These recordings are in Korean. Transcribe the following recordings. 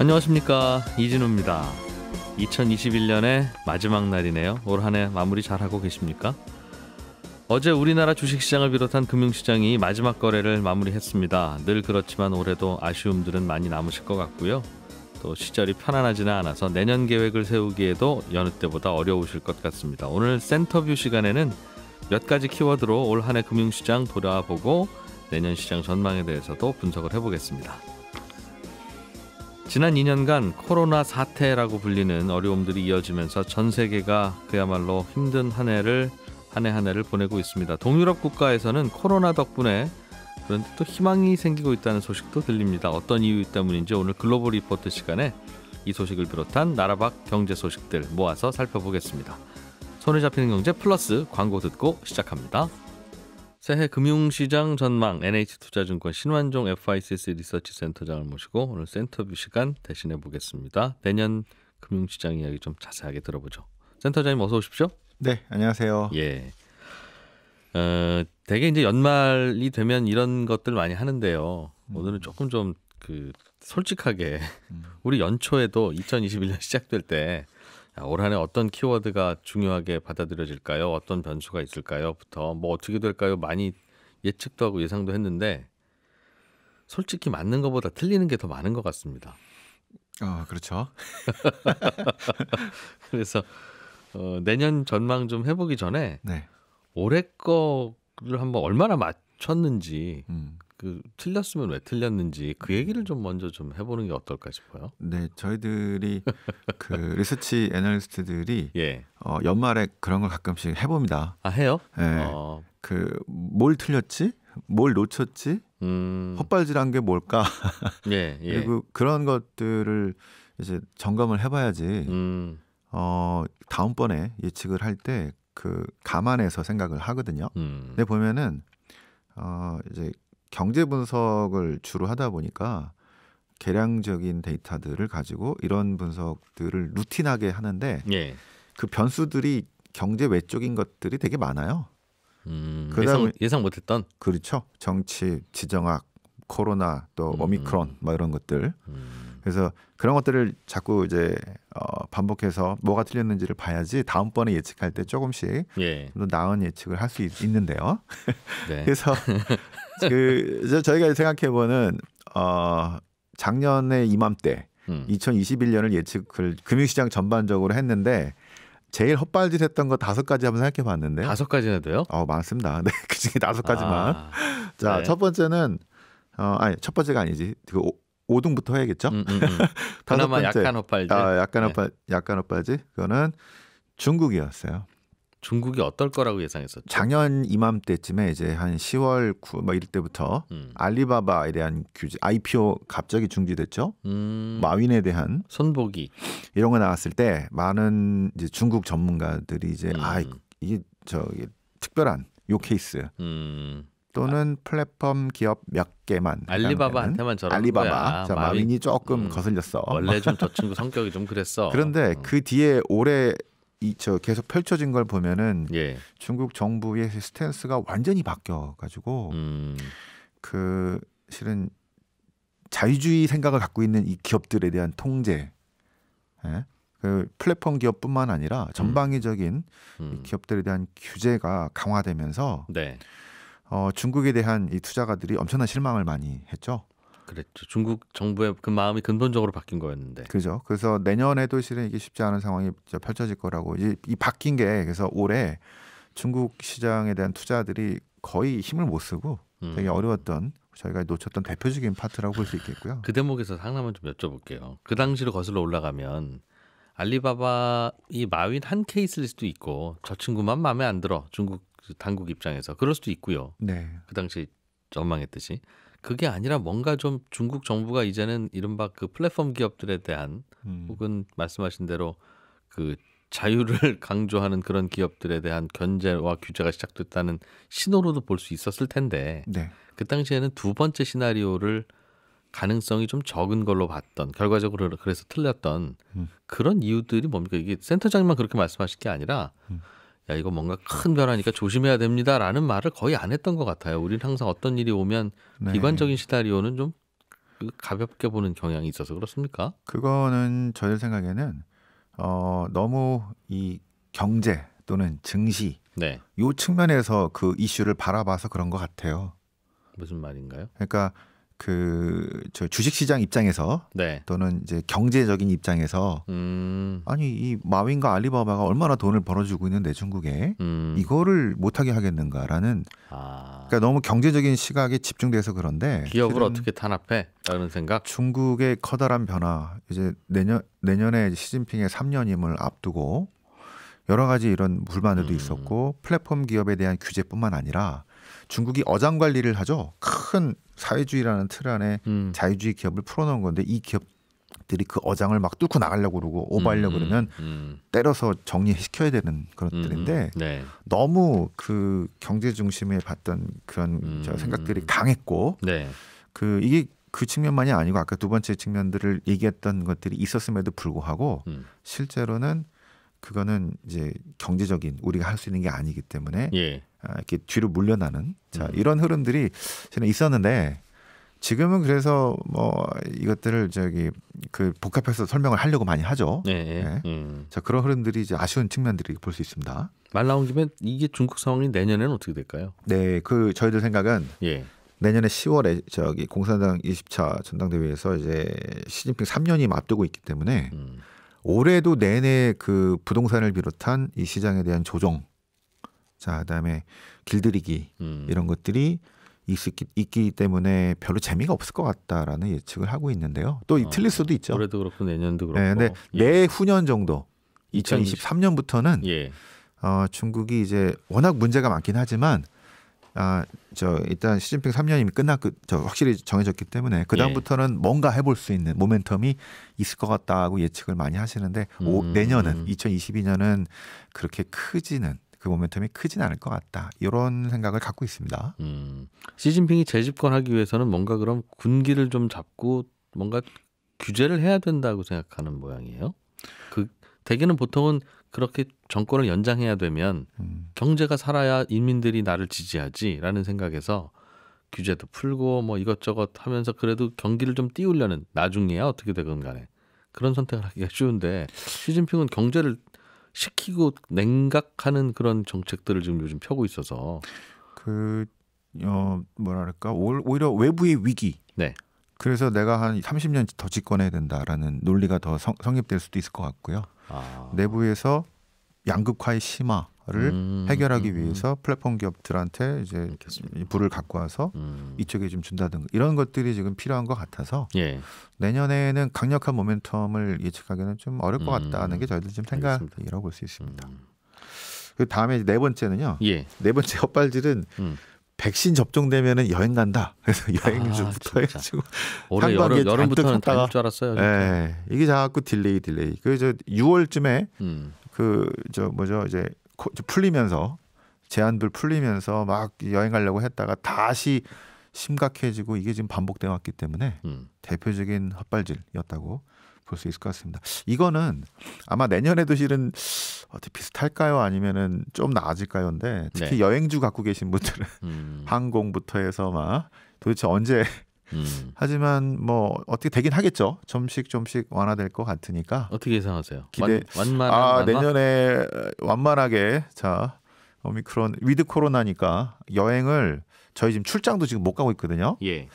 안녕하십니까 이진우입니다. 2021년의 마지막 날이네요. 올한해 마무리 잘하고 계십니까? 어제 우리나라 주식시장을 비롯한 금융시장이 마지막 거래를 마무리했습니다. 늘 그렇지만 올해도 아쉬움들은 많이 남으실 것 같고요. 또 시절이 편안하지는 않아서 내년 계획을 세우기에도 여느 때보다 어려우실 것 같습니다. 오늘 센터뷰 시간에는 몇 가지 키워드로 올한해 금융시장 돌아보고 내년 시장 전망에 대해서도 분석을 해보겠습니다. 지난 2년간 코로나 사태라고 불리는 어려움들이 이어지면서 전 세계가 그야말로 힘든 한 해를 한 해 한 해를 보내고 있습니다. 동유럽 국가에서는 코로나 덕분에 그런데 또 희망이 생기고 있다는 소식도 들립니다. 어떤 이유 때문인지 오늘 글로벌 리포트 시간에 이 소식을 비롯한 나라 밖 경제 소식들 모아서 살펴보겠습니다. 손에 잡히는 경제 플러스 광고 듣고 시작합니다. 새해 금융시장 전망 NH투자증권 신환종 FICS 리서치 센터장을 모시고 오늘 센터뷰 시간 대신해 보겠습니다. 내년 금융시장 이야기 좀 자세하게 들어보죠. 센터장님 어서 오십시오. 네, 안녕하세요. 예. 어, 대개 이제 연말이 되면 이런 것들 많이 하는데요. 음. 오늘은 조금 좀 그 솔직하게 음. 우리 연초에도 2021년 시작될 때 아, 올 한해 어떤 키워드가 중요하게 받아들여질까요? 어떤 변수가 있을까요?부터 뭐 어떻게 될까요? 많이 예측도 하고 예상도 했는데 솔직히 맞는 것보다 틀리는 게 더 많은 것 같습니다. 아 어, 그렇죠. 그래서 어, 내년 전망 좀 해보기 전에 네. 올해 거를 한번 얼마나 맞췄는지 음. 그 틀렸으면 왜 틀렸는지 그 얘기를 좀 먼저 좀 해보는 게 어떨까 싶어요. 네, 저희들이 그 리서치 애널리스트들이 예. 어, 연말에 그런 걸 가끔씩 해봅니다. 아 해요? 네. 어. 그뭘 틀렸지? 뭘 놓쳤지? 음. 헛발질한 게 뭘까? 예, 예. 그리고 그런 것들을 이제 점검을 해봐야지. 음. 어 다음번에 예측을 할 때 그 감안해서 생각을 하거든요. 음. 근데 보면은 어 이제 경제 분석을 주로 하다 보니까 계량적인 데이터들을 가지고 이런 분석들을 루틴하게 하는데 예. 그 변수들이 경제 외적인 것들이 되게 많아요. 음, 그다음에 예상, 예상 못했던 그렇죠. 정치, 지정학, 코로나 또 음, 음. 오미크론 뭐 이런 것들. 음. 그래서 그런 것들을 자꾸 이제 어, 반복해서 뭐가 틀렸는지를 봐야지 다음번에 예측할 때 조금씩 예. 더 나은 예측을 할 수 있는데요. 네. 그래서 그 저희가 생각해 보는 어 작년에 이맘때 음. 2021년을 예측을 금융시장 전반적으로 했는데 제일 헛발질했던 거 다섯 가지 한번 생각해 봤는데 다섯 가지나 돼요? 어 많습니다. 네, 그 중에 다섯 가지만. 아, 자첫 네. 번째는 어 아니 첫 번째가 아니지 그 5, 등부터 해야겠죠. 음, 음, 음. 다섯 번째 약간 헛발질. 아 약간 네. 헛발 약간 헛발질. 그거는 중국이었어요. 중국이 어떨 거라고 예상했었죠. 작년 이맘때쯤에 이제 한 10월 9뭐 이럴 때부터 음. 알리바바에 대한 규제 IPO 갑자기 중지됐죠. 음. 마윈에 대한 손보기 이런 거 나왔을 때 많은 이제 중국 전문가들이 이제 음. 아 이게 저기 특별한 요 케이스 음. 또는 아. 플랫폼 기업 몇 개만 알리바바한테만 저런 알리바바. 거야. 자, 마윈. 마윈이 조금 음. 거슬렸어. 원래 좀 저 친구 성격이 좀 그랬어. 그런데 어. 그 뒤에 올해 이저 계속 펼쳐진 걸 보면은 예. 중국 정부의 스탠스가 완전히 바뀌어 가지고 음. 그 실은 자유주의 생각을 갖고 있는 이 기업들에 대한 통제 예? 그 플랫폼 기업뿐만 아니라 음. 전방위적인 음. 기업들에 대한 규제가 강화되면서 네. 어, 중국에 대한 이 투자가들이 엄청난 실망을 많이 했죠. 그랬죠. 중국 정부의 그 마음이 근본적으로 바뀐 거였는데. 그죠. 그래서 내년에도 실은 이게 쉽지 않은 상황이 펼쳐질 거라고. 이, 이 바뀐 게 그래서 올해 중국 시장에 대한 투자들이 거의 힘을 못 쓰고 음. 되게 어려웠던 저희가 놓쳤던 대표적인 파트라고 볼 수 있겠고요. 그 대목에서 상담을 좀 여쭤볼게요. 그 당시로 거슬러 올라가면 알리바바 이 마윈 한 케이스일 수도 있고 저 친구만 마음에 안 들어 중국 그 당국 입장에서 그럴 수도 있고요. 네. 그 당시 전망했듯이 그게 아니라 뭔가 좀 중국 정부가 이제는 이른바 그 플랫폼 기업들에 대한 음. 혹은 말씀하신 대로 그 자유를 강조하는 그런 기업들에 대한 견제와 규제가 시작됐다는 신호로도 볼 수 있었을 텐데 네. 그 당시에는 두 번째 시나리오를 가능성이 좀 적은 걸로 봤던 결과적으로 그래서 틀렸던 음. 그런 이유들이 뭡니까 이게 센터장님만 그렇게 말씀하실 게 아니라 음. 야 이거 뭔가 큰 변화니까 조심해야 됩니다라는 말을 거의 안 했던 것 같아요. 우리는 항상 어떤 일이 오면 네. 비관적인 시나리오는 좀 그 가볍게 보는 경향이 있어서 그렇습니까? 그거는 저희 생각에는 어, 너무 이 경제 또는 증시 네. 요 측면에서 그 이슈를 바라봐서 그런 것 같아요. 무슨 말인가요? 그러니까 그저 주식시장 입장에서 네. 또는 이제 경제적인 입장에서 음. 아니 이 마윈과 알리바바가 얼마나 돈을 벌어주고 있는데 중국에 음. 이거를 못하게 하겠는가라는 아. 그니까 너무 경제적인 시각에 집중돼서 그런데 기업을 어떻게 탄압해라는 생각 중국의 커다란 변화 이제 내년 내년에 시진핑의 3년임을 앞두고 여러 가지 이런 불만들도 음. 있었고 플랫폼 기업에 대한 규제뿐만 아니라 중국이 어장 관리를 하죠. 큰 사회주의라는 틀 안에 음. 자유주의 기업을 풀어놓은 건데 이 기업들이 그 어장을 막 뚫고 나가려고 그러고 오버하려고 음, 음 그러면 음. 때려서 정리시켜야 되는 그런 것들인데 음, 음. 네. 너무 그 경제 중심에 봤던 그런 저 생각들이 강했고 네. 그 이게 그 측면만이 아니고 아까 두 번째 측면들을 얘기했던 것들이 있었음에도 불구하고 실제로는 그거는 이제 경제적인 우리가 할 수 있는 게 아니기 때문에 예. 아, 이렇게 뒤로 물려나는 자, 음. 이런 흐름들이 저는 있었는데 지금은 그래서 뭐 이것들을 저기 그 복합해서 설명을 하려고 많이 하죠. 네. 네. 음. 자 그런 흐름들이 이제 아쉬운 측면들이 볼 수 있습니다. 말 나온 김에 이게 중국 상황이 내년에는 어떻게 될까요? 네, 그 저희들 생각은 예. 내년에 10월에 저기 공산당 20차 전당대회에서 이제 시진핑 3년이 앞두고 있기 때문에 음. 올해도 내내 그 부동산을 비롯한 이 시장에 대한 조정 자 그다음에 길들이기 음. 이런 것들이 있기, 있기 때문에 별로 재미가 없을 것 같다라는 예측을 하고 있는데요. 또 아, 틀릴 수도 있죠. 올해도 그렇고 내년도 그렇고. 네, 근데 예. 내후년 정도 2023년부터는 예. 어, 중국이 이제 워낙 문제가 많긴 하지만 아 저 일단 시진핑 3년이 끝났고 저 확실히 정해졌기 때문에 그 예. 다음부터는 예. 뭔가 해볼 수 있는 모멘텀이 있을 것 같다고 예측을 많이 하시는데 음. 오, 내년은 2022년은 그렇게 크지는 그 모멘텀이 크진 않을 것 같다. 이런 생각을 갖고 있습니다. 음, 시진핑이 재집권하기 위해서는 뭔가 그럼 군기를 좀 잡고 뭔가 규제를 해야 된다고 생각하는 모양이에요. 그 대개는 보통은 그렇게 정권을 연장해야 되면 음. 경제가 살아야 인민들이 나를 지지하지라는 생각에서 규제도 풀고 뭐 이것저것 하면서 그래도 경기를 좀 띄우려는 나중에야 어떻게 되건 간에 그런 선택을 하기가 쉬운데 시진핑은 경제를 시키고 냉각하는 그런 정책들을 지금 요즘 펴고 있어서 그 어, 뭐랄까 오히려 외부의 위기. 네. 그래서 내가 한 30년 더 집권해야 된다라는 논리가 더 성, 립될 수도 있을 것 같고요. 아. 내부에서 양극화의 심화, 음, 해결하기 음, 음, 위해서 플랫폼 기업들한테 이제 알겠습니다. 불을 갖고 와서 음. 이쪽에 좀 준다든가 이런 것들이 지금 필요한 것 같아서 예. 내년에는 강력한 모멘텀을 예측하기는 좀 어려울 것 같다는 게 음, 저희들 지 생각이라고 볼 수 있습니다. 음. 그 다음에 네 번째는요. 예. 네 번째 헛발질은 백신 접종되면은 여행 간다. 그래서 여행주부터 아, 해가지고 올해 여름, 여름부터는 다줄 알았어요. 예, 이게 자꾸 딜레이 딜레이. 그저 6월쯤에 그 저 뭐죠 이제 풀리면서 제한들 풀리면서 막 여행 가려고 했다가 다시 심각해지고 이게 지금 반복돼 왔기 때문에 음. 대표적인 헛발질이었다고 볼 수 있을 것 같습니다. 이거는 아마 내년에도 실은 어떻게 비슷할까요? 아니면은 좀 나아질까요?인데 특히 네. 여행주 갖고 계신 분들은 음. 항공부터 해서 막 도대체 언제 음. 하지만 뭐 어떻게 되긴 하겠죠. 점씩 점씩 완화될 것 같으니까. 어떻게 예상하세요? 기대 완, 만아 내년에 완만하게 자 오미크론 위드 코로나니까 여행을 저희 지금 출장도 지금 못 가고 있거든요. 예.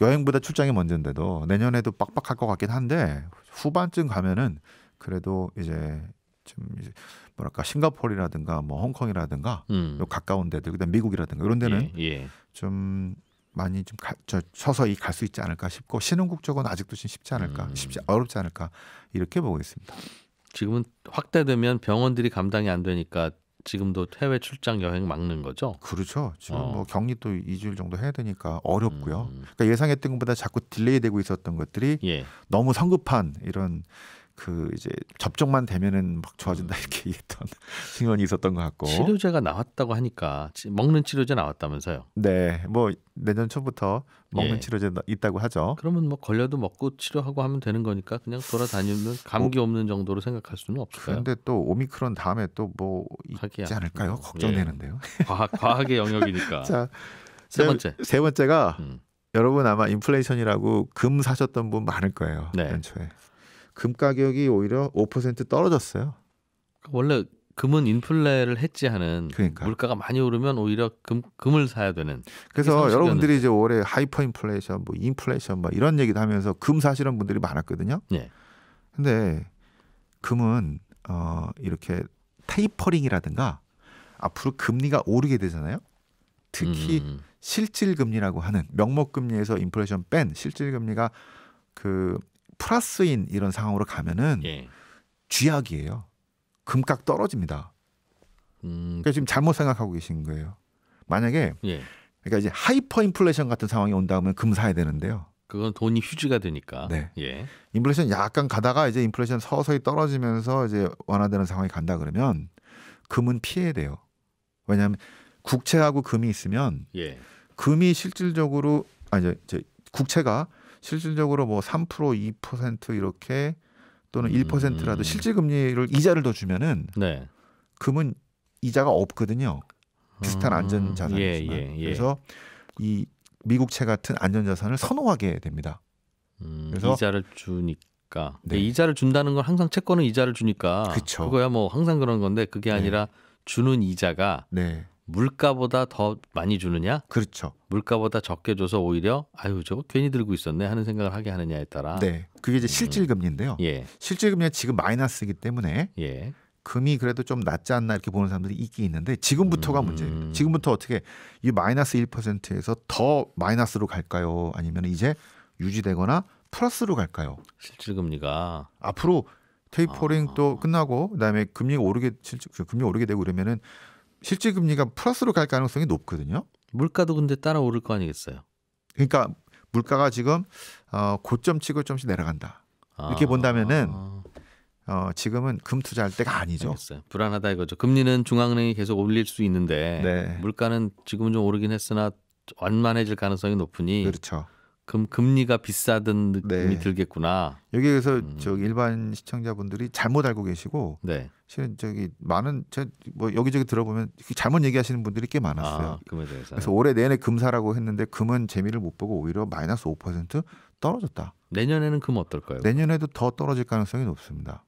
여행보다 출장이 먼저인데도 내년에도 빡빡할 것 같긴 한데 후반쯤 가면은 그래도 이제 좀 이제 뭐랄까 싱가포르라든가 뭐 홍콩이라든가 음. 가까운 데들 그다음 미국이라든가 이런 데는 예, 예. 좀 많이 좀 가, 저, 서서히 갈 수 있지 않을까 싶고 신흥국 쪽은 아직도 좀 쉽지 않을까 음. 쉽지 어렵지 않을까 이렇게 보고 있습니다. 지금은 확대되면 병원들이 감당이 안 되니까 지금도 해외 출장 여행 막는 거죠? 그렇죠. 지금 뭐 어. 뭐 격리도 2주일 정도 해야 되니까 어렵고요. 음. 그러니까 예상했던 것보다 자꾸 딜레이되고 있었던 것들이 예. 너무 성급한 이런 그 이제 접종만 되면은 막 좋아진다 음. 이렇게 얘기 했던 승연이 있었던 것 같고 치료제가 나왔다고 하니까 먹는 치료제 나왔다면서요? 네, 뭐 내년 초부터 먹는 예. 치료제 있다고 하죠. 그러면 뭐 걸려도 먹고 치료하고 하면 되는 거니까 그냥 돌아다니면 어. 감기 오, 없는 정도로 생각할 수는 없을까요? 그런데 또 오미크론 다음에 또뭐 있지 않을까요? 예. 걱정되는데요. 예. 과학 과학의 영역이니까. 자, 세 번째 세 번째가 음. 여러분 아마 인플레이션이라고 금 사셨던 분 많을 거예요. 네. 연초에. 금 가격이 오히려 5% 떨어졌어요. 그러니까 원래 금은 인플레를 했지 하는 그러니까. 물가가 많이 오르면 오히려 금, 금을 사야 되는 그래서 여러분들이 이제 올해 하이퍼 인플레이션 뭐 인플레이션 막 이런 얘기도 하면서 금 사시는 분들이 많았거든요. 네. 근데 금은 어 이렇게 테이퍼링이라든가 앞으로 금리가 오르게 되잖아요. 특히 음. 실질 금리라고 하는 명목 금리에서 인플레이션 뺀 실질 금리가 그 플러스인 이런 상황으로 가면은 예. 쥐약이에요. 금값 떨어집니다. 음. 그러니까 지금 잘못 생각하고 계신 거예요. 만약에 예. 그러니까 이제 하이퍼 인플레이션 같은 상황이 온다면 금 사야 되는데요. 그건 돈이 휴지가 되니까. 네. 예. 인플레이션 약간 가다가 이제 인플레이션 서서히 떨어지면서 이제 완화되는 상황이 간다 그러면 금은 피해야 돼요. 왜냐하면 국채하고 금이 있으면 예. 금이 실질적으로 아니 이제 국채가 실질적으로 뭐3% 2% 이렇게 또는 음. 1%라도 실질 금리를 이자를 더 주면은 네. 금은 이자가 없거든요. 비슷한 음. 안전 자산이지만 예, 예, 예. 그래서 이 미국채 같은 안전 자산을 선호하게 됩니다. 음, 그래서 이자를 주니까 네. 이자를 준다는 건 항상 채권은 이자를 주니까 그쵸. 그거야 뭐 항상 그런 건데 그게 네. 아니라 네. 주는 이자가 네. 물가보다 더 많이 주느냐? 그렇죠. 물가보다 적게 줘서 오히려 아유 저거 괜히 들고 있었네 하는 생각을 하게 하느냐에 따라 네. 그게 이제 실질 금리인데요. 음. 예. 실질 금리가 지금 마이너스이기 때문에 예. 금이 그래도 좀 낮지 않나 이렇게 보는 사람들이 있긴 있는데 지금부터가 음. 문제예요. 지금부터 어떻게 이 마이너스 1%에서 더 마이너스로 갈까요? 아니면 이제 유지되거나 플러스로 갈까요? 실질 금리가 앞으로 테이퍼링 아. 또 끝나고 그다음에 금리가 오르게 금리 오르게 되고 이러면은 실제 금리가 플러스로 갈 가능성이 높거든요. 물가도 근데 따라 오를 거 아니겠어요? 그러니까 물가가 지금 어, 고점치고 좀씩 내려간다. 이렇게 아. 본다면은 어, 지금은 금 투자할 때가 아니죠. 알겠어요. 불안하다 이거죠. 금리는 중앙은행이 계속 올릴 수 있는데 네. 물가는 지금은 좀 오르긴 했으나 완만해질 가능성이 높으니 그렇죠. 금 금리가 비싸든 느낌이 네. 들겠구나. 여기에서 음. 저 일반 시청자분들이 잘못 알고 계시고 네. 실은 저기 많은 저 뭐 여기저기 들어보면 잘못 얘기하시는 분들이 꽤 많았어요. 아, 금에 대해서. 그래서 올해 내내 금사라고 했는데 금은 재미를 못 보고 오히려 마이너스 5% 떨어졌다. 내년에는 금 어떨까요? 내년에도 더 떨어질 가능성이 높습니다.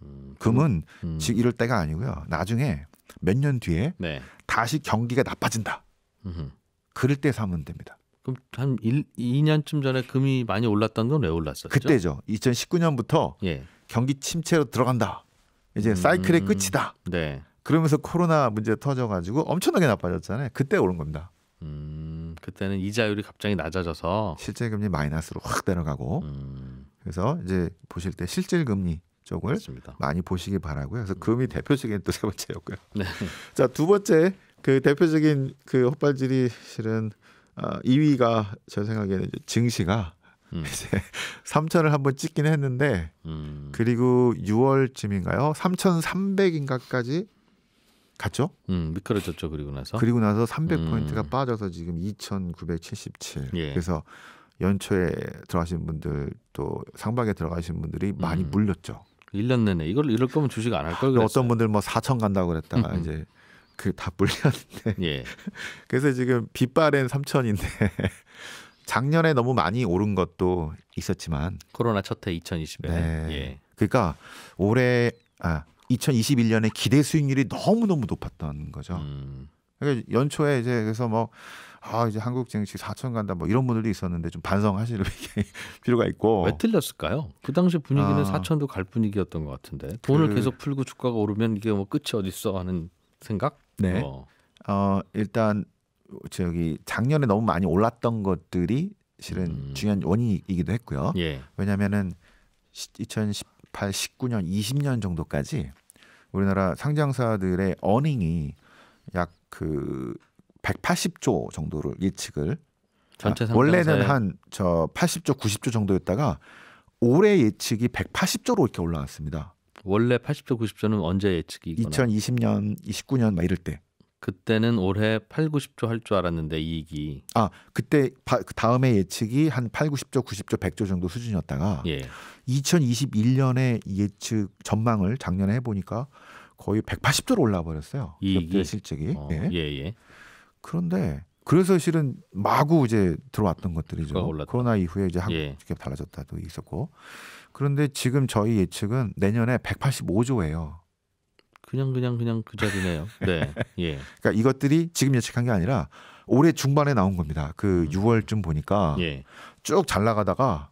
음, 금은 음. 지금 이럴 때가 아니고요. 나중에 몇 년 뒤에 네. 다시 경기가 나빠진다. 음흠. 그럴 때 사면 됩니다. 그럼 한 1, 2년쯤 전에 금이 많이 올랐던 건 왜 올랐었죠? 그때죠. 2019년부터 예. 경기 침체로 들어간다. 이제 사이클의 음. 끝이다. 네. 그러면서 코로나 문제 터져가지고 엄청나게 나빠졌잖아요. 그때 오른 겁니다. 음, 그때는 이자율이 갑자기 낮아져서 실제 금리 마이너스로 확 내려가고 음. 그래서 이제 보실 때 실질 금리 쪽을 그습니다 많이 보시기 바라고요. 그래서 금이 음. 대표적인 또 세 번째였고요. 네. 자두 번째 그 대표적인 그 헛발질이 실은 어, 아, 2위가 제 생각에는 증시가 음. 이제 3천을 한번 찍긴 했는데 음. 그리고 6월쯤인가요? 3,300인가까지 갔죠? 음, 미끄러졌죠. 그리고 나서. 그리고 나서 300포인트가 음. 빠져서 지금 2,977. 예. 그래서 연초에 들어가신 분들 또 상반기에 들어가신 분들이 많이 음. 물렸죠. 1년 내내 이걸 이럴 거면 주식 안 할걸어떤 분들 뭐 4천 간다고 그랬다가 음. 이제 그 다 물렸는데. 예. 그래서 지금 빛발엔 3천인데 작년에 너무 많이 오른 것도 있었지만 코로나 첫해 2020에 네. 예. 그러니까 올해 아 2021년에 기대 수익률이 너무 너무 높았던 거죠. 음. 그러니까 연초에 이제 그래서 뭐 아 이제 한국 증시 4천 간다 뭐 이런 분들도 있었는데 좀 반성하실 필요가 있고 왜 틀렸을까요? 그 당시 분위기는 아. 4천도 갈 분위기였던 것 같은데 돈을 그... 계속 풀고 주가가 오르면 이게 뭐 끝이 어디있어 하는 생각? 네. 어, 어 일단 저기 작년에 너무 많이 올랐던 것들이 실은 음. 중요한 원인이기도 했고요. 예. 왜냐하면은 2018, 19년, 20년 정도까지 우리나라 상장사들의 어닝이 약 그 180조 정도를 예측을 전체 아, 상장사의... 원래는 한 저 80조, 90조 정도였다가 올해 예측이 180조로 이렇게 올라왔습니다. 원래 80조, 90조는 언제 예측이? 2020년, 29년 막 이럴 때. 그때는 올해 8, 90조 할 줄 알았는데 이익이 아 그때 그 다음에 예측이 한 8, 90조, 90조, 100조 정도 수준이었다가 예. 2021년에 예측 전망을 작년에 해보니까 거의 180조로 올라 버렸어요. 이익이 실적이 어, 예. 예. 예. 그런데 그래서 실은 마구 이제 들어왔던 것들이죠. 코로나 이후에 이제 한국 예. 달라졌다도 있었고 그런데 지금 저희 예측은 내년에 185조예요. 그냥 그냥 그냥 그 자리네요. 네. 예. 그러니까 이것들이 지금 예측한 게 아니라 올해 중반에 나온 겁니다. 그 음. 6월쯤 보니까 예. 쭉잘 나가다가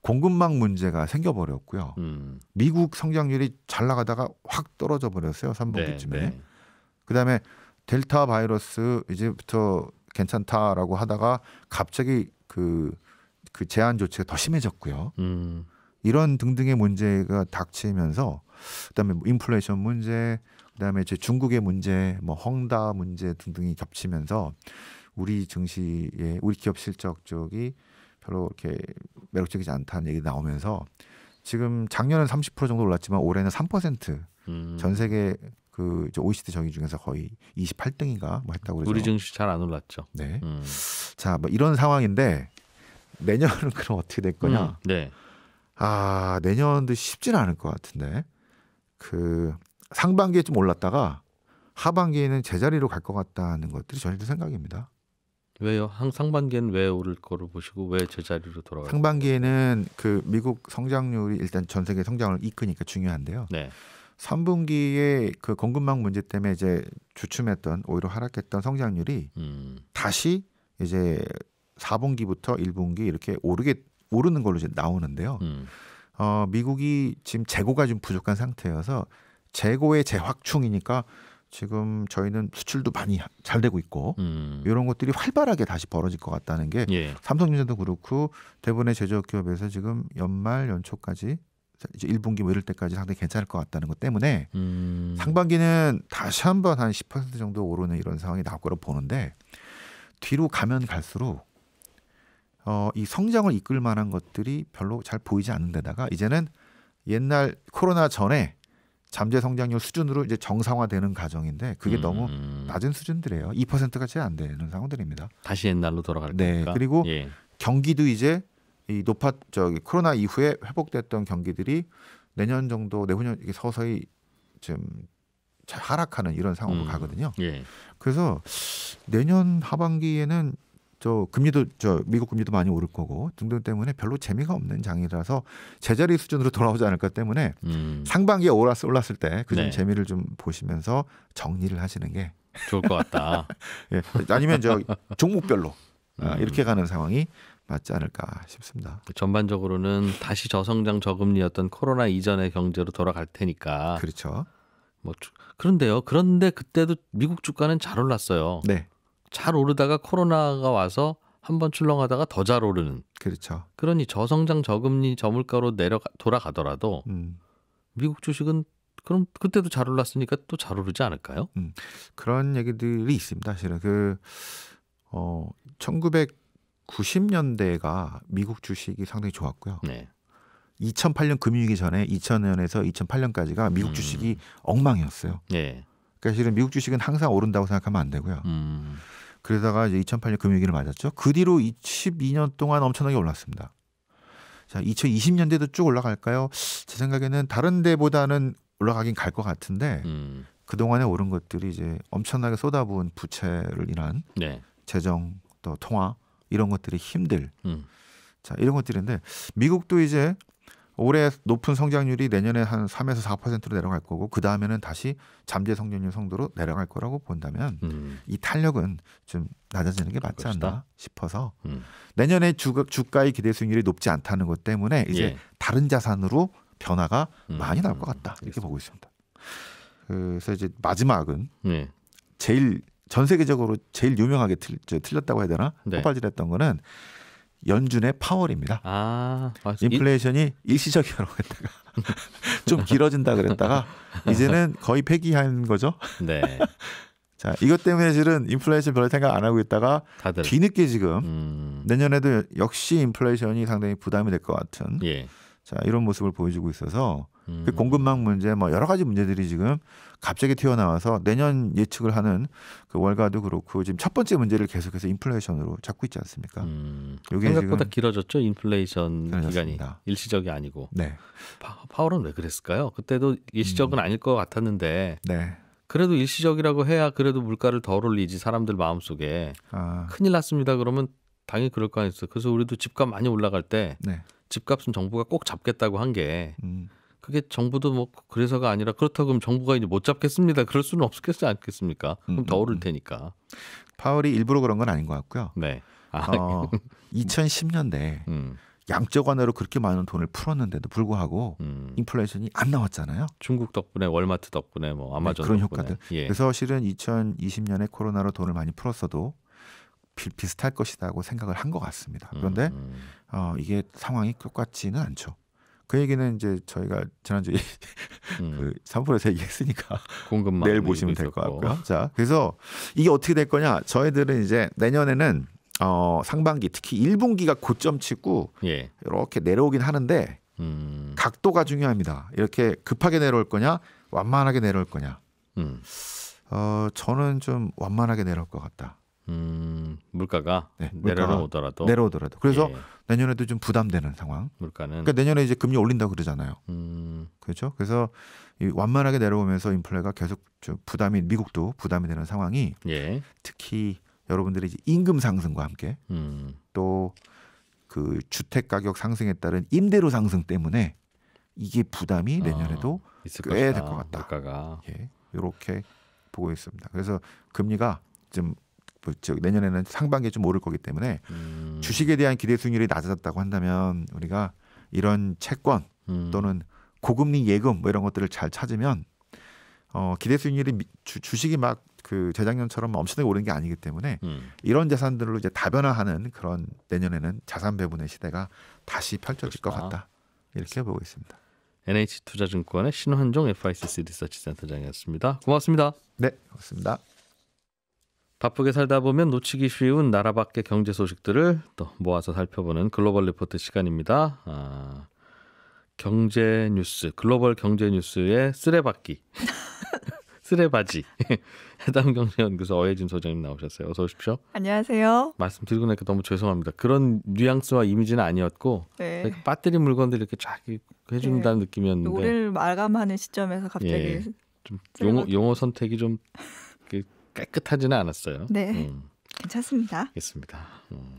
공급망 문제가 생겨버렸고요. 음. 미국 성장률이 잘 나가다가 확 떨어져 버렸어요. 3분기쯤에. 네, 네. 그다음에 델타 바이러스 이제부터 괜찮다라고 하다가 갑자기 그, 그 제한 조치가 더 심해졌고요. 음. 이런 등등의 문제가 닥치면서 그다음에 뭐 인플레이션 문제, 그다음에 이제 중국의 문제, 뭐 헝다 문제 등등이 겹치면서 우리 증시의 우리 기업 실적 쪽이 별로 이렇게 매력적이지 않다는 얘기 나오면서 지금 작년은 30% 정도 올랐지만 올해는 3%전 음. 세계 그 OECD 정의 중에서 거의 28등인가 뭐 했다고 그러죠. 우리 증시 잘 안 올랐죠. 네. 음. 자, 뭐 이런 상황인데 내년은 그럼 어떻게 될 거냐? 음. 네. 아, 내년도 쉽지는 않을 것 같은데. 그 상반기에 좀 올랐다가 하반기에는 제자리로 갈 것 같다는 것들이 저희들 생각입니다. 왜요? 상반기엔 왜 오를 거로 보시고 왜 제자리로 돌아가요? 상반기에는 그 미국 성장률이 일단 전 세계 성장을 이끄니까 중요한데요. 네. 3분기에 그 공급망 문제 때문에 이제 주춤했던 오히려 하락했던 성장률이 음. 다시 이제 4분기부터 1분기 이렇게 오르게 오르는 걸로 이제 나오는데요. 음. 어, 미국이 지금 재고가 좀 부족한 상태여서 재고의 재확충이니까 지금 저희는 수출도 많이 잘 되고 있고 음. 이런 것들이 활발하게 다시 벌어질 것 같다는 게 예. 삼성전자도 그렇고 대부분의 제조업 기업에서 지금 연말 연초까지 이제 1분기 뭐 이럴 때까지 상당히 괜찮을 것 같다는 것 때문에 음. 상반기는 다시 한 번 한 10% 정도 오르는 이런 상황이 나올 거라고 보는데 뒤로 가면 갈수록 어, 이 성장을 이끌 만한 것들이 별로 잘 보이지 않는 데다가 이제는 옛날 코로나 전에 잠재 성장률 수준으로 이제 정상화되는 과정인데 그게 음. 너무 낮은 수준들이에요. 2%가 채안 되는 상황들입니다. 다시 옛날로 돌아갈 네, 거니까. 그리고 예. 경기도 이제 이 높아 저기 코로나 이후에 회복됐던 경기들이 내년 정도 내후년 이게 서서히 좀 잘 하락하는 이런 상황으로 음. 가거든요. 예. 그래서 내년 하반기에는 저 금리도 저 미국 금리도 많이 오를 거고 등등 때문에 별로 재미가 없는 장이라서 제자리 수준으로 돌아오지 않을 까 때문에 음. 상반기에 올랐, 올랐을 때그좀 네. 재미를 좀 보시면서 정리를 하시는 게 좋을 것 같다. 예, 아니면 저 종목별로 아, 음. 이렇게 가는 상황이 맞지 않을까 싶습니다. 그 전반적으로는 다시 저성장 저금리였던 코로나 이전의 경제로 돌아갈 테니까. 그렇죠. 뭐 그런데요. 그런데 그때도 미국 주가는 잘 올랐어요. 네. 잘 오르다가 코로나가 와서 한 번 출렁하다가 더 잘 오르는. 그렇죠. 그러니 저성장 저금리 저물가로 내려 돌아가더라도 음. 미국 주식은 그럼 그때도 잘 올랐으니까 또 잘 오르지 않을까요? 음, 그런 얘기들이 있습니다. 사실은 그 어, 1990년대가 미국 주식이 상당히 좋았고요. 네. 2008년 금융위기 전에 2000년에서 2008년까지가 미국 음. 주식이 엉망이었어요. 네. 그러니까 사실은 미국 주식은 항상 오른다고 생각하면 안 되고요. 음. 그러다가 이제 2008년 금융위기를 맞았죠. 그 뒤로 12년 동안 엄청나게 올랐습니다. 자, 2020년대도 쭉 올라갈까요? 제 생각에는 다른 데보다는 올라가긴 갈 것 같은데 음. 그 동안에 오른 것들이 이제 엄청나게 쏟아부은 부채를 인한 네. 재정 또 통화 이런 것들이 힘들. 음. 자 이런 것들인데 미국도 이제 올해 높은 성장률이 내년에 한 3에서 4%로 내려갈 거고 그 다음에는 다시 잠재 성장률 성도로 내려갈 거라고 본다면 음. 이 탄력은 좀 낮아지는 게 맞지 그렇시다. 않나 싶어서 음. 내년에 주, 주가의 기대 수익률이 높지 않다는 것 때문에 이제 예. 다른 자산으로 변화가 음. 많이 나올 것 같다 이렇게 보고 있습니다. 그래서 이제 마지막은 예. 제일 전 세계적으로 제일 유명하게 틀, 렸다고 해야 되나 네. 폭발질했던 거는 연준의 파월입니다. 아, 인플레이션이 일... 일시적이라고 했다가 좀 길어진다 그랬다가 이제는 거의 폐기한 거죠. 네. 자, 이것 때문에 실은 인플레이션 별 생각 안 하고 있다가 다들. 뒤늦게 지금 음... 내년에도 역시 인플레이션이 상당히 부담이 될 것 같은 예. 자 이런 모습을 보여주고 있어서 그 음. 그 공급망 문제 뭐 여러 가지 문제들이 지금 갑자기 튀어나와서 내년 예측을 하는 그 월가도 그렇고 지금 첫 번째 문제를 계속해서 인플레이션으로 잡고 있지 않습니까? 음. 이게 생각보다 길어졌죠 인플레이션 기간이 일시적이 아니고. 네. 파, 월은왜 그랬을까요? 그때도 일시적은 음. 아닐 것 같았는데. 네. 그래도 일시적이라고 해야 그래도 물가를 덜 올리지 사람들 마음속에 아. 큰일 났습니다 그러면 당연히 그럴 거 아니겠어요. 그래서 우리도 집값 많이 올라갈 때 네. 집값은 정부가 꼭 잡겠다고 한게 음. 그게 정부도 뭐 그래서가 아니라 그렇다고 그럼 정부가 이제 못 잡겠습니다. 그럴 수는 없겠지 않겠습니까? 그럼 음, 음 더 오를 음. 테니까. 파월이 일부러 그런 건 아닌 것 같고요. 네. 아, 어, 2010년대 음. 양적 완화로 그렇게 많은 돈을 풀었는데도 불구하고 음. 인플레이션이 안 나왔잖아요. 중국 덕분에 월마트 덕분에 뭐 네, 아마존 네, 그런 덕분에. 효과들. 예. 그래서 실은 2020년에 코로나로 돈을 많이 풀었어도 비, 비슷할 것이라고 생각을 한 것 같습니다. 그런데 음, 어, 이게 상황이 똑같지는 않죠. 그 얘기는 이제 저희가 지난주에 음. 그삼프에서 얘기했으니까 공급만 내일 보시면 될 것 같고요. 자, 그래서 이게 어떻게 될 거냐? 저희들은 이제 내년에는 어, 상반기 특히 1분기가 고점 치고 예. 이렇게 내려오긴 하는데 음. 각도가 중요합니다. 이렇게 급하게 내려올 거냐, 완만하게 내려올 거냐. 음. 어, 저는 좀 완만하게 내려올 것 같다. 음, 물가가 네, 내려오더라도 내려오더라도 그래서 예. 내년에도 좀 부담되는 상황. 물가는 그러니까 내년에 이제 금리 올린다 그러잖아요. 음. 그렇죠. 그래서 이 완만하게 내려오면서 인플레가 계속 좀 부담이 미국도 부담이 되는 상황이 예. 특히 여러분들의 이제 임금 상승과 함께 음. 또그 주택 가격 상승에 따른 임대료 상승 때문에 이게 부담이 아, 내년에도 아, 꽤될 것 같다. 물가가 예, 이렇게 보고 있습니다. 그래서 금리가 좀뭐 내년에는 상반기에 좀 오를 거기 때문에 음. 주식에 대한 기대 수익률이 낮아졌다고 한다면 우리가 이런 채권 음. 또는 고금리 예금 뭐 이런 것들을 잘 찾으면 어, 기대 수익률이 주, 식이 막 그 재작년처럼 엄청나게 오른 게 아니기 때문에 음. 이런 자산들로 이제 다변화하는 그런 내년에는 자산 배분의 시대가 다시 펼쳐질 그렇구나. 것 같다 이렇게 보고 있습니다. NH투자증권의 신환종 FICC 리서치 센터장이었습니다. 고맙습니다. 네, 고맙습니다. 바쁘게 살다 보면 놓치기 쉬운 나라 밖의 경제 소식들을 또 모아서 살펴보는 글로벌 리포트 시간입니다. 아, 경제 뉴스, 글로벌 경제 뉴스의 쓰레받기. 쓰레받이 해당 경제연구소 어예진 소장님 나오셨어요. 어서 오십시오. 안녕하세요. 말씀 드리고 나니까 너무 죄송합니다. 그런 뉘앙스와 이미지는 아니었고 네. 빠뜨린 물건들 이렇게 쫙 해준다는 네. 느낌이었는데 노래를 마감하는 시점에서 갑자기 예. 좀 용어, 용어 선택이 좀 깨끗하지는 않았어요. 네. 음. 괜찮습니다. 있습니다. 음.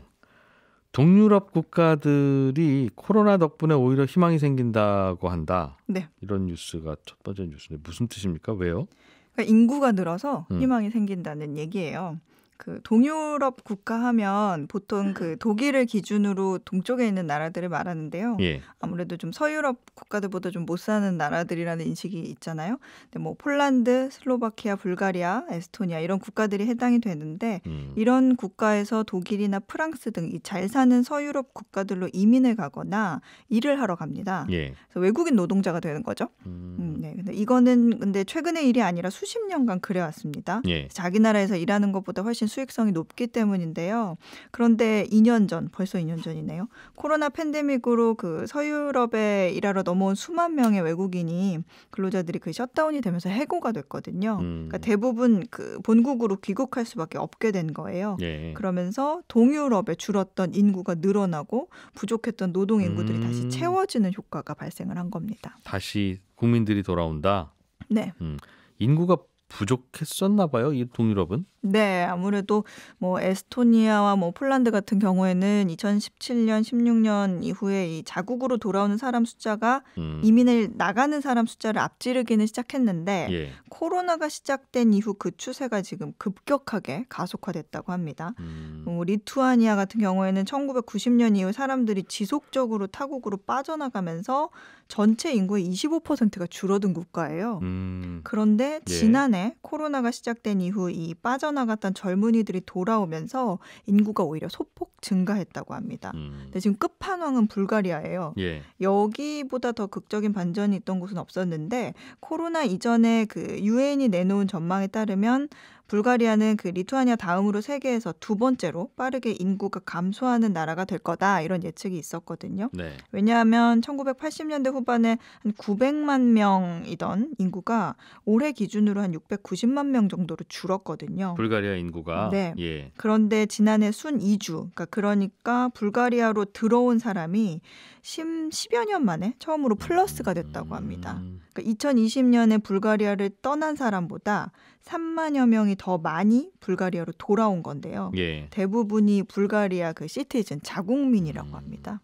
동유럽 국가들이 코로나 덕분에 오히려 희망이 생긴다고 한다. 네. 이런 뉴스가 첫 번째 뉴스인데 무슨 뜻입니까? 왜요? 그러니까 인구가 늘어서 음. 희망이 생긴다는 얘기예요. 그 동유럽 국가 하면 보통 그 음. 독일을 기준으로 동쪽에 있는 나라들을 말하는데요. 예. 아무래도 좀 서유럽 국가들보다 좀 못 사는 나라들이라는 인식이 있잖아요. 근데 뭐 폴란드, 슬로바키아, 불가리아, 에스토니아 이런 국가들이 해당이 되는데 음. 이런 국가에서 독일이나 프랑스 등 잘 사는 서유럽 국가들로 이민을 가거나 일을 하러 갑니다. 예. 그래서 외국인 노동자가 되는 거죠. 음. 음, 네. 근데 이거는 근데 최근의 일이 아니라 수십 년간 그래왔습니다. 예. 자기 나라에서 일하는 것보다 훨씬 수익성이 높기 때문인데요. 그런데 2년 전, 벌써 2년 전이네요. 코로나 팬데믹으로 그 서유럽에 일하러 넘어온 수만 명의 외국인이 근로자들이 그 셧다운이 되면서 해고가 됐거든요. 음. 그러니까 대부분 그 본국으로 귀국할 수밖에 없게 된 거예요. 예. 그러면서 동유럽에 줄었던 인구가 늘어나고 부족했던 노동 인구들이 음. 다시 채워지는 효과가 발생을 한 겁니다. 다시 국민들이 돌아온다. 네. 음. 인구가 부족했었나 봐요. 이 동유럽은. 네, 아무래도 뭐 에스토니아와 뭐 폴란드 같은 경우에는 2017년, 16년 이후에 이 자국으로 돌아오는 사람 숫자가 음. 이민을 나가는 사람 숫자를 앞지르기는 시작했는데 예. 코로나가 시작된 이후 그 추세가 지금 급격하게 가속화됐다고 합니다. 음. 어, 리투아니아 같은 경우에는 1990년 이후 사람들이 지속적으로 타국으로 빠져나가면서 전체 인구의 25%가 줄어든 국가예요. 음. 그런데 예. 지난해 예. 코로나가 시작된 이후 이 빠져 빠져나갔던 젊은이들이 돌아오면서 인구가 오히려 소폭 증가했다고 합니다. 음. 근데 지금 끝판왕은 불가리아예요. 예. 여기보다 더 극적인 반전이 있던 곳은 없었는데 코로나 이전에 그 유엔이 내놓은 전망에 따르면 불가리아는 그 리투아니아 다음으로 세계에서 두 번째로 빠르게 인구가 감소하는 나라가 될 거다 이런 예측이 있었거든요. 네. 왜냐하면 1980년대 후반에 한 900만 명이던 인구가 올해 기준으로 한 690만 명 정도로 줄었거든요. 불가리아 인구가 네. 예. 그런데 지난해 순 2주 그러니까, 그러니까 불가리아로 들어온 사람이 10, 10여 년 만에 처음으로 플러스가 됐다고 합니다. 음. 그러니까 2020년에 불가리아를 떠난 사람보다 3만여 명이 더 많이 불가리아로 돌아온 건데요. 예. 대부분이 불가리아 그 시티즌 자국민이라고 음. 합니다.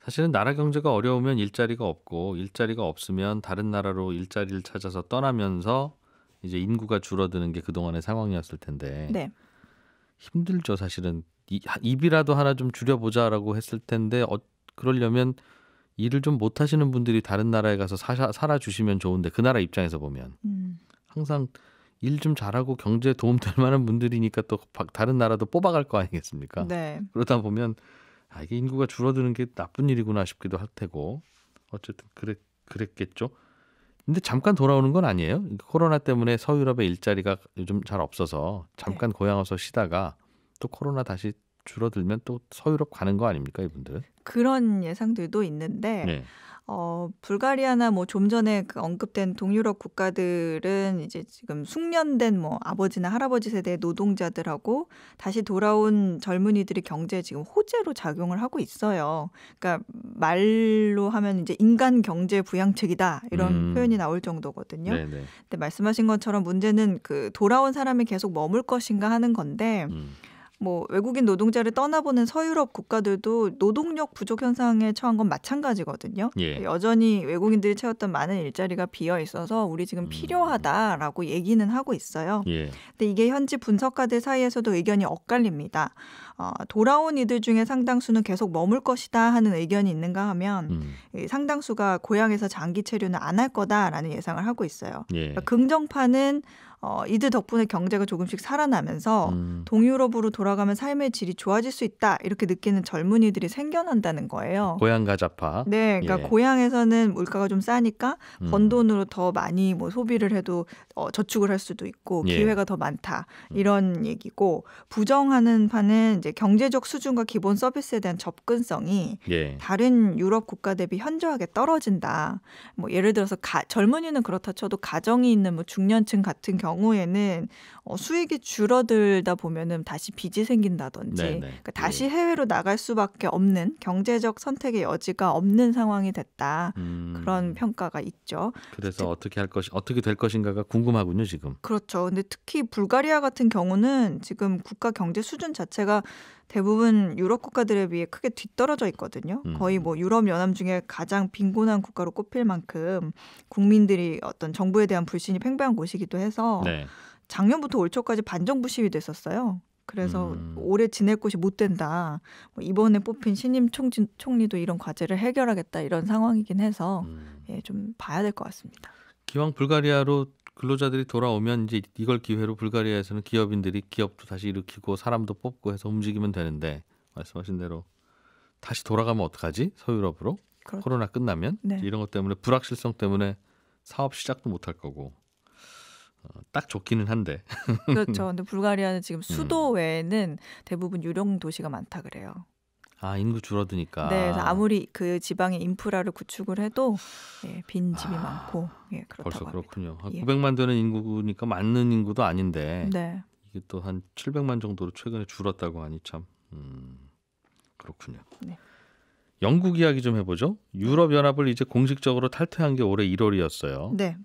사실은 나라 경제가 어려우면 일자리가 없고 일자리가 없으면 다른 나라로 일자리를 찾아서 떠나면서 이제 인구가 줄어드는 게 그동안의 상황이었을 텐데 네. 힘들죠 사실은 입이라도 하나 좀 줄여보자라고 했을 텐데 어, 그러려면 일을 좀 못하시는 분들이 다른 나라에 가서 사셔, 살아주시면 좋은데 그 나라 입장에서 보면 음. 항상 일 좀 잘하고 경제에 도움될 만한 분들이니까 또 다른 나라도 뽑아갈 거 아니겠습니까? 네. 그러다 보면 아, 이게 인구가 줄어드는 게 나쁜 일이구나 싶기도 할 테고 어쨌든 그랬, 그랬겠죠. 근데 잠깐 돌아오는 건 아니에요. 그러니까 코로나 때문에 서유럽의 일자리가 요즘 잘 없어서 잠깐 네. 고향 와서 쉬다가 또 코로나 다시 줄어들면 또 서유럽 가는 거 아닙니까 이분들? 그런 예상들도 있는데 네. 어, 불가리아나 뭐 좀 전에 그 언급된 동유럽 국가들은 이제 지금 숙련된 뭐 아버지나 할아버지 세대의 노동자들하고 다시 돌아온 젊은이들이 경제에 지금 호재로 작용을 하고 있어요. 그러니까 말로 하면 이제 인간 경제 부양책이다 이런 음. 표현이 나올 정도거든요. 네네. 네. 근데 말씀하신 것처럼 문제는 그 돌아온 사람이 계속 머물 것인가 하는 건데 음. 뭐 외국인 노동자를 떠나보는 서유럽 국가들도 노동력 부족 현상에 처한 건 마찬가지거든요. 예. 여전히 외국인들이 채웠던 많은 일자리가 비어 있어서 우리 지금 음. 필요하다라고 얘기는 하고 있어요. 예. 근데 이게 현지 분석가들 사이에서도 의견이 엇갈립니다. 어, 돌아온 이들 중에 상당수는 계속 머물 것이다 하는 의견이 있는가 하면 음. 상당수가 고향에서 장기 체류는 안 할 거다라는 예상을 하고 있어요. 예. 그러니까 긍정파는 어, 이들 덕분에 경제가 조금씩 살아나면서 음. 동유럽으로 돌아가면 삶의 질이 좋아질 수 있다 이렇게 느끼는 젊은이들이 생겨난다는 거예요. 고향 가자파. 네, 그러니까 예. 고향에서는 물가가 좀 싸니까 음. 번 돈으로 더 많이 뭐 소비를 해도 어, 저축을 할 수도 있고 예. 기회가 예. 더 많다 음. 이런 얘기고 부정하는 파는 이제 경제적 수준과 기본 서비스에 대한 접근성이 예. 다른 유럽 국가 대비 현저하게 떨어진다. 뭐 예를 들어서 가, 젊은이는 그렇다 쳐도 가정이 있는 뭐 중년층 같은 경우에는 어, 수익이 줄어들다 보면은 다시 빚이 생긴다든지 네, 네. 그러니까 예. 다시 해외로 나갈 수밖에 없는 경제적 선택의 여지가 없는 상황이 됐다 음. 그런 평가가 있죠. 그래서 어떻게 할 것이 어떻게 될 것인가가 궁금하군요 지금. 그렇죠. 근데 특히 불가리아 같은 경우는 지금 국가 경제 수준 자체가 대부분 유럽 국가들에 비해 크게 뒤떨어져 있거든요. 음. 거의 뭐 유럽 연합 중에 가장 빈곤한 국가로 꼽힐 만큼 국민들이 어떤 정부에 대한 불신이 팽배한 곳이기도 해서. 네. 작년부터 올 초까지 반정부 시위됐었어요. 그래서 음. 오래 지낼 곳이 못 된다. 뭐 이번에 뽑힌 신임 총진, 총리도 이런 과제를 해결하겠다 이런 상황이긴 해서 음. 예, 좀 봐야 될 것 같습니다. 기왕 불가리아로 근로자들이 돌아오면 이제 이걸 기회로 불가리아에서는 기업인들이 기업도 다시 일으키고 사람도 뽑고 해서 움직이면 되는데 말씀하신 대로 다시 돌아가면 어떡하지? 서유럽으로 그렇 코로나 끝나면 네. 이런 것 때문에 불확실성 때문에 사업 시작도 못할 거고 어, 딱 좋기는 한데. 그렇죠. 근데 불가리아는 지금 음. 수도 외에는 대부분 유령 도시가 많다 그래요. 아 인구 줄어드니까. 네, 아무리 그지방의 인프라를 구축을 해도 예, 빈 집이 아, 많고 예, 그렇다고 벌써 합니다. 그렇군요. 예. 900만 되는 인구니까 맞는 인구도 아닌데 네. 이게 또 한 700만 정도로 최근에 줄었다고 하니 참 음, 그렇군요. 네. 영국 이야기 좀 해보죠. 유럽 연합을 이제 공식적으로 탈퇴한 게 올해 1월이었어요. 네.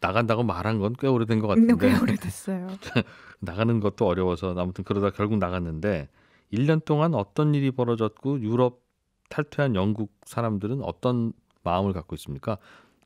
나간다고 말한 건 꽤 오래된 것 네, 같은데. 꽤 오래됐어요. 나가는 것도 어려워서 아무튼 그러다 결국 나갔는데 1년 동안 어떤 일이 벌어졌고 유럽 탈퇴한 영국 사람들은 어떤 마음을 갖고 있습니까?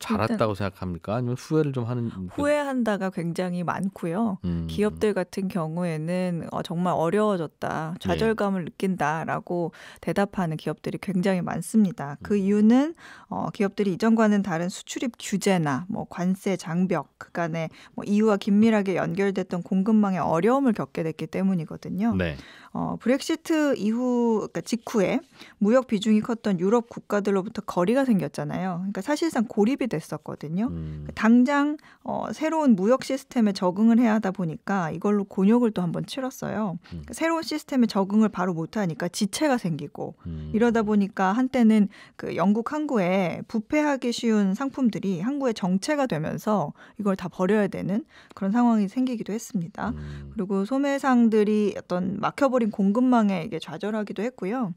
잘했다고 생각합니까? 아니면 후회를 좀 하는 후회한다가 굉장히 많고요. 음. 기업들 같은 경우에는 어, 정말 어려워졌다, 네. 좌절감을 네. 느낀다라고 대답하는 기업들이 굉장히 많습니다. 음. 그 이유는 어, 기업들이 이전과는 다른 수출입 규제나 뭐 관세 장벽 그간의 뭐 이유와 긴밀하게 연결됐던 공급망의 어려움을 겪게 됐기 때문이거든요. 네. 어, 브렉시트 이후 그러니까 직후에 무역 비중이 컸던 유럽 국가들로부터 거리가 생겼잖아요. 그러니까 사실상 고립이 됐었거든요. 음. 그 당장 어, 새로운 무역 시스템에 적응을 해야 하다 보니까 이걸로 곤욕을 또 한 번 치렀어요. 음. 그러니까 새로운 시스템에 적응을 바로 못하니까 지체가 생기고 음. 이러다 보니까 한때는 그 영국 항구에 부패하기 쉬운 상품들이 항구의 정체가 되면서 이걸 다 버려야 되는 그런 상황이 생기기도 했습니다. 음. 그리고 소매상들이 어떤 막혀버린 공급망에 이게 좌절하기도 했고요.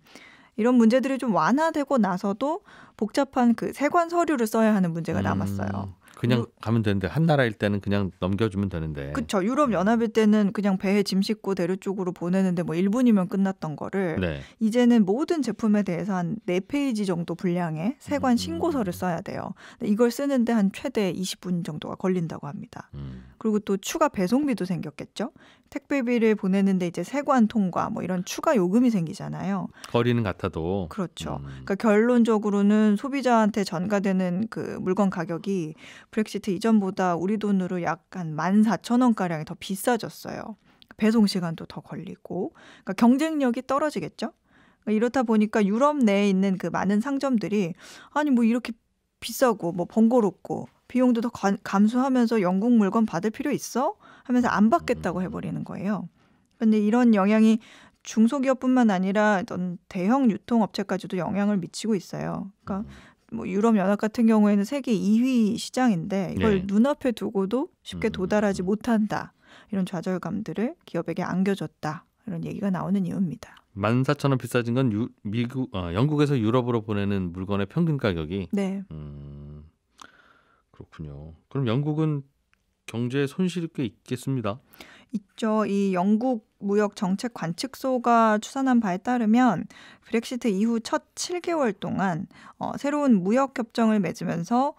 이런 문제들이 좀 완화되고 나서도 복잡한 그 세관 서류를 써야 하는 문제가 음. 남았어요. 음. 그냥 유... 가면 되는데 한 나라일 때는 그냥 넘겨주면 되는데. 그렇죠. 유럽 연합일 때는 그냥 배에 짐 싣고 대륙 쪽으로 보내는데 뭐 1분이면 끝났던 거를 네. 이제는 모든 제품에 대해서 한 4페이지 정도 분량의 세관 음. 신고서를 써야 돼요. 이걸 쓰는데 한 최대 20분 정도가 걸린다고 합니다. 음. 그리고 또 추가 배송비도 생겼겠죠. 택배비를 보내는데 이제 세관 통과 뭐 이런 추가 요금이 생기잖아요. 거리는 같아도 그렇죠. 음. 그러니까 결론적으로는 소비자한테 전가되는 그 물건 가격이 브렉시트 이전보다 우리 돈으로 약간 14,000원가량이 더 비싸졌어요. 그러니까 배송 시간도 더 걸리고 그러니까 경쟁력이 떨어지겠죠. 그러니까 이렇다 보니까 유럽 내에 있는 그 많은 상점들이 아니 뭐 이렇게 비싸고 뭐 번거롭고 비용도 더 감소하면서 영국 물건 받을 필요 있어? 하면서 안 받겠다고 음. 해버리는 거예요. 근데 이런 영향이 중소기업뿐만 아니라 어떤 대형 유통업체까지도 영향을 미치고 있어요. 그러니까 음. 뭐 유럽 연합 같은 경우에는 세계 2위 시장인데 이걸 네. 눈앞에 두고도 쉽게 음. 도달하지 못한다. 이런 좌절감들을 기업에게 안겨줬다. 이런 얘기가 나오는 이유입니다. 14,000원 비싸진 건 유, 미국 아, 영국에서 유럽으로 보내는 물건의 평균 가격이 네. 음, 그렇군요. 그럼 영국은 경제에 손실이 꽤 있겠습니다. 있죠. 이 영국 무역 정책 관측소가 추산한 바에 따르면 브렉시트 이후 첫 7개월 동안 어, 새로운 무역 협정을 맺으면서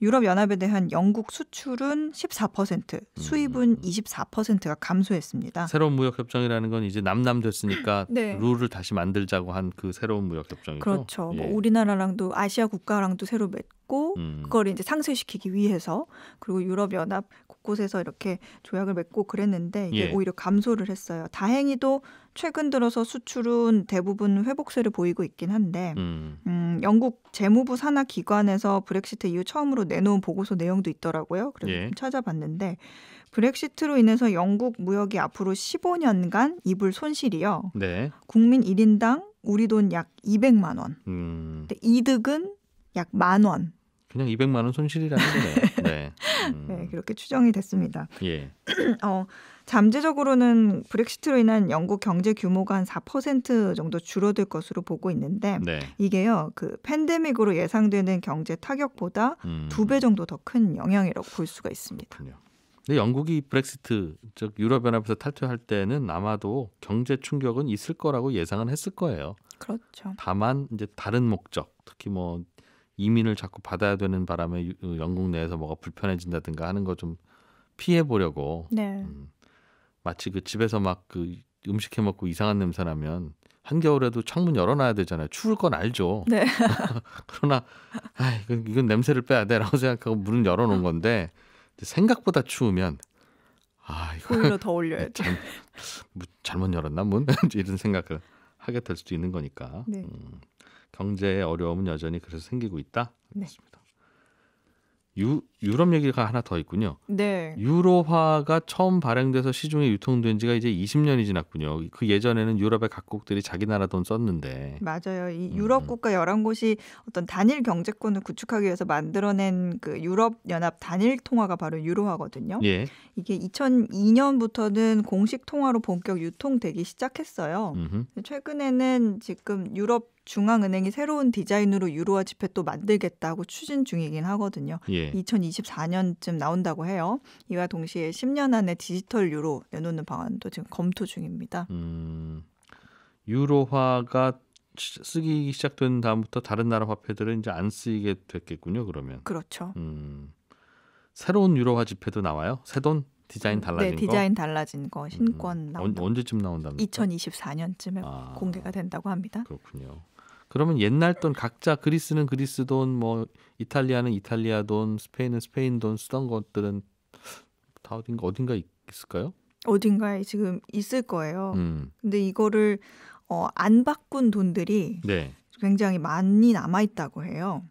유럽 연합에 대한 영국 수출은 14%, 수입은 24%가 음. 감소했습니다. 새로운 무역 협정이라는 건 이제 남남 됐으니까 네. 룰을 다시 만들자고 한 그 새로운 무역 협정이죠. 그렇죠. 뭐 예. 뭐 우리나라랑도 아시아 국가랑도 새로 있고 음. 그걸 이제 상쇄시키기 위해서 그리고 유럽 연합 곳곳에서 이렇게 조약을 맺고 그랬는데 이게 예. 오히려 감소를 했어요. 다행히도 최근 들어서 수출은 대부분 회복세를 보이고 있긴 한데 음. 음 영국 재무부 산하 기관에서 브렉시트 이후 처음으로 내놓은 보고서 내용도 있더라고요. 그래서 예. 찾아봤는데 브렉시트로 인해서 영국 무역이 앞으로 15년간 입을 손실이요. 네. 국민 1인당 우리 돈 약 200만 원. 음. 근데 이득은 약 만 원. 그냥 200만 원 손실이라는 거네요. 네. 음. 네, 그렇게 추정이 됐습니다. 예. 어, 잠재적으로는 브렉시트로 인한 영국 경제 규모가 한 4% 정도 줄어들 것으로 보고 있는데 네. 이게요. 그 팬데믹으로 예상되는 경제 타격보다 음. 두배 정도 더 큰 영향이라고 볼 수가 있습니다. 그렇데 영국이 브렉시트 즉 유럽 연합에서 탈퇴할 때는 아마도 경제 충격은 있을 거라고 예상은 했을 거예요. 그렇죠. 다만 이제 다른 목적, 특히 뭐 이민을 자꾸 받아야 되는 바람에 어, 영국 내에서 뭐가 불편해진다든가 하는 거 좀 피해 보려고 네. 음, 마치 그 집에서 막 그 음식 해 먹고 이상한 냄새 나면 한겨울에도 창문 열어놔야 되잖아요. 추울 건 알죠. 네. 그러나 아 이건, 냄새를 빼야 돼라고 생각하고 문을 열어놓은 건데 생각보다 추우면 아 이거 오히려 더 올려야 돼. 참, 뭐 잘못 열었나 문 이런 생각을 하게 될 수도 있는 거니까. 네. 음. 경제의 어려움은 여전히 그래서 생기고 있다. 네. 그렇습니다. 유, 유럽 얘기가 하나 더 있군요. 네. 유로화가 처음 발행돼서 시중에 유통된 지가 이제 20년이 지났군요. 그 예전에는 유럽의 각국들이 자기 나라 돈 썼는데. 맞아요. 이 음. 유럽 국가 열한 곳이 어떤 단일 경제권을 구축하기 위해서 만들어낸 그 유럽 연합 단일 통화가 바로 유로화거든요. 예. 이게 2002년부터는 공식 통화로 본격 유통되기 시작했어요. 음흠. 최근에는 지금 유럽 중앙은행이 새로운 디자인으로 유로화 지폐 또 만들겠다고 추진 중이긴 하거든요. 예. 2024년쯤 나온다고 해요. 이와 동시에 10년 안에 디지털 유로 내놓는 방안도 지금 검토 중입니다. 음, 유로화가 쓰기 시작된 다음부터 다른 나라 화폐들은 이제 안 쓰이게 됐겠군요. 그러면 그렇죠. 음, 새로운 유로화 지폐도 나와요. 새 돈 디자인 음, 달라진 네, 디자인 달라진 거 신권 음, 나온다. 언제쯤 나온답니 2024년쯤에 아, 공개가 된다고 합니다. 그렇군요. 그러면 옛날 돈 각자 그리스는 그리스 돈, 뭐 이탈리아는 이탈리아 돈, 스페인은 스페인 돈 쓰던 것들은 다 어딘가 어딘가 있을까요? 어딘가에 지금 있을 거예요. 음. 근데 이거를 어, 안 바꾼 돈들이 네. 굉장히 많이 남아 있다고 해요.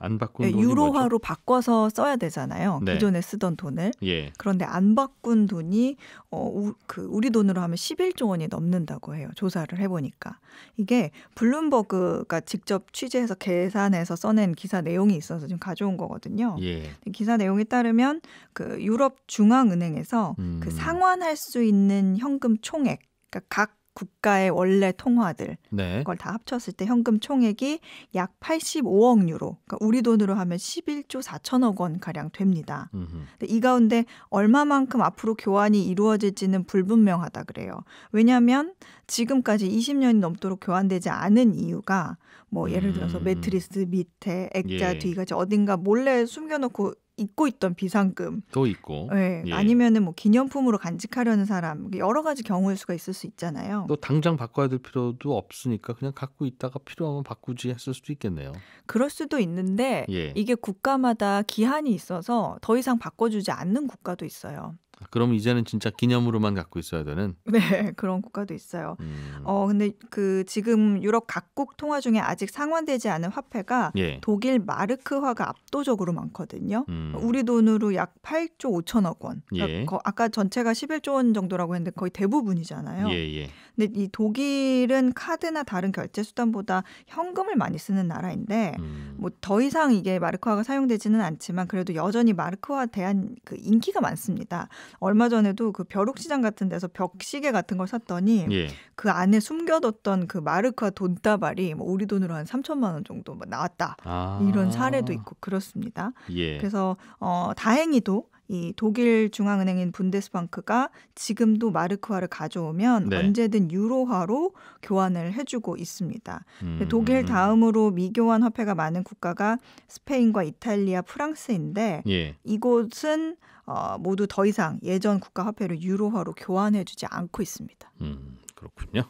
안 바꾼 네, 돈이 유로화로 뭐죠? 바꿔서 써야 되잖아요. 네. 기존에 쓰던 돈을. 예. 그런데 안 바꾼 돈이 어, 우, 그 우리 돈으로 하면 11조 원이 넘는다고 해요. 조사를 해보니까 이게 블룸버그가 직접 취재해서 계산해서 써낸 기사 내용이 있어서 지금 가져온 거거든요. 예. 기사 내용에 따르면 그 유럽 중앙은행에서 그 음. 그 상환할 수 있는 현금 총액, 그러니까 각 국가의 원래 통화들 네. 그걸 다 합쳤을 때 현금 총액이 약 85억 유로, 그러니까 우리 돈으로 하면 11조 4천억 원 가량 됩니다. 근데 이 가운데 얼마만큼 앞으로 교환이 이루어질지는 불분명하다 그래요. 왜냐하면 지금까지 20년이 넘도록 교환되지 않은 이유가 뭐 예를 들어서 음. 매트리스 밑에 액자 예. 뒤같지 어딘가 몰래 숨겨놓고 잊고 있던 비상금 또 있고 네, 예. 아니면은 뭐 기념품으로 간직하려는 사람 여러 가지 경우일 수가 있을 수 있잖아요. 또 당장 바꿔야 될 필요도 없으니까 그냥 갖고 있다가 필요하면 바꾸지 했을 수도 있겠네요. 그럴 수도 있는데 예. 이게 국가마다 기한이 있어서 더 이상 바꿔주지 않는 국가도 있어요. 그럼 이제는 진짜 기념으로만 갖고 있어야 되는. 네, 그런 국가도 있어요. 음. 어, 근데 그 지금 유럽 각국 통화 중에 아직 상환되지 않은 화폐가 예. 독일 마르크화가 압도적으로 많거든요. 음. 우리 돈으로 약 8조 5천억 원. 그러니까 예. 아까 전체가 11조 원 정도라고 했는데 거의 대부분이잖아요. 예, 예. 근데 이 독일은 카드나 다른 결제 수단보다 현금을 많이 쓰는 나라인데 음. 뭐더 이상 이게 마르크화가 사용되지는 않지만 그래도 여전히 마르크화 대한 그 인기가 많습니다. 얼마 전에도 그 벼룩시장 같은 데서 벽시계 같은 걸 샀더니 예. 그 안에 숨겨뒀던 그 마르크화 돈다발이 뭐 우리 돈으로 한 3천만 원 정도 뭐 나왔다 아. 이런 사례도 있고 그렇습니다. 예. 그래서 어 다행히도 이 독일 중앙은행인 분데스방크가 지금도 마르크화를 가져오면 네. 언제든 유로화로 교환을 해주고 있습니다. 음. 독일 다음으로 미교환 화폐가 많은 국가가 스페인과 이탈리아, 프랑스인데 예. 이곳은 어, 모두 더 이상 예전 국가 화폐를 유로화로 교환해주지 않고 있습니다. 음, 그렇군요.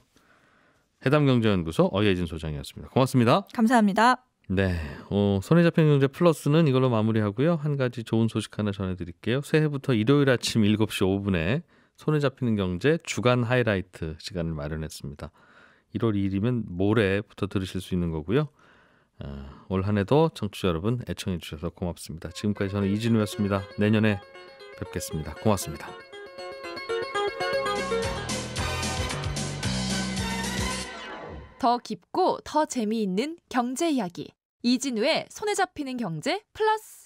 해담경제연구소 어예진 소장이었습니다. 고맙습니다. 감사합니다. 네. 어, 손에 잡힌 경제 플러스는 이걸로 마무리하고요. 한 가지 좋은 소식 하나 전해드릴게요. 새해부터 일요일 아침 7시 5분에 손에 잡히는 경제 주간 하이라이트 시간을 마련했습니다. 1월 2일이면 모레부터 들으실 수 있는 거고요. 어, 아, 올한 해도 청취자 여러분 애청해 주셔서 고맙습니다. 지금까지 저는 이진우였습니다. 내년에 뵙겠습니다. 고맙습니다. 더 깊고 더 재미있는 경제 이야기. 이진우의 손에 잡히는 경제 플러스